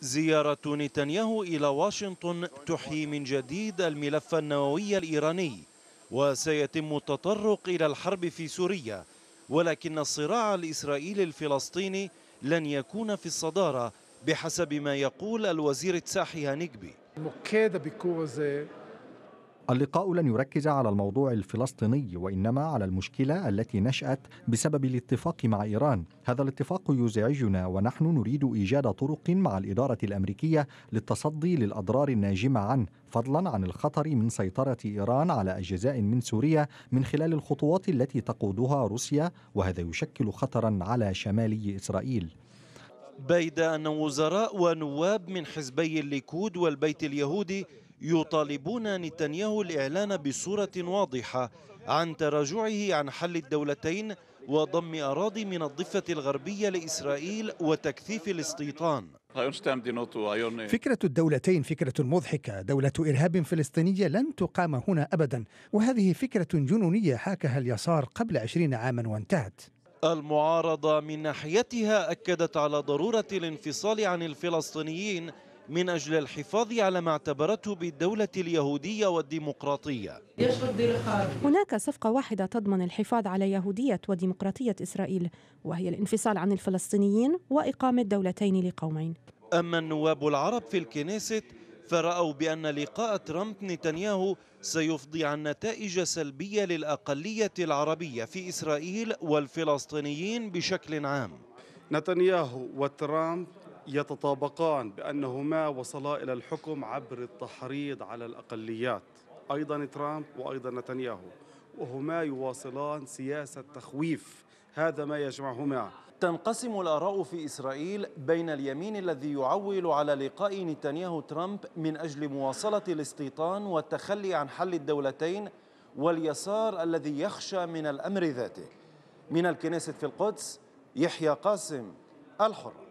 زيارة نتنياهو إلى واشنطن تحيي من جديد الملف النووي الإيراني وسيتم التطرق إلى الحرب في سوريا ولكن الصراع الإسرائيلي الفلسطيني لن يكون في الصدارة بحسب ما يقول الوزير تساحي هانيكبي اللقاء لن يركز على الموضوع الفلسطيني وانما على المشكله التي نشات بسبب الاتفاق مع ايران، هذا الاتفاق يزعجنا ونحن نريد ايجاد طرق مع الاداره الامريكيه للتصدي للاضرار الناجمه عنه، فضلا عن الخطر من سيطره ايران على اجزاء من سوريا من خلال الخطوات التي تقودها روسيا وهذا يشكل خطرا على شمالي اسرائيل. بيد ان وزراء ونواب من حزبي الليكود والبيت اليهودي يطالبون نتنياهو الإعلان بصورة واضحة عن تراجعه عن حل الدولتين وضم أراضي من الضفة الغربية لإسرائيل وتكثيف الاستيطان فكرة الدولتين فكرة مضحكة دولة إرهاب فلسطينية لن تقام هنا أبدا وهذه فكرة جنونية حاكها اليسار قبل عشرين عاما وانتهت المعارضة من ناحيتها أكدت على ضرورة الانفصال عن الفلسطينيين من أجل الحفاظ على ما اعتبرته بالدولة اليهودية والديمقراطية هناك صفقة واحدة تضمن الحفاظ على يهودية وديمقراطية إسرائيل وهي الانفصال عن الفلسطينيين وإقامة دولتين لقومين أما النواب العرب في الكنيست فرأوا بأن لقاء ترامب نتنياهو سيفضي عن نتائج سلبية للأقلية العربية في إسرائيل والفلسطينيين بشكل عام نتنياهو وترامب يتطابقان بأنهما وصلا إلى الحكم عبر التحريض على الأقليات أيضا ترامب وأيضا نتنياهو وهما يواصلان سياسة تخويف هذا ما يجمعهما تنقسم الآراء في إسرائيل بين اليمين الذي يعول على لقاء نتنياهو ترامب من أجل مواصلة الاستيطان والتخلي عن حل الدولتين واليسار الذي يخشى من الأمر ذاته من الكنيسة في القدس يحيى قاسم الحر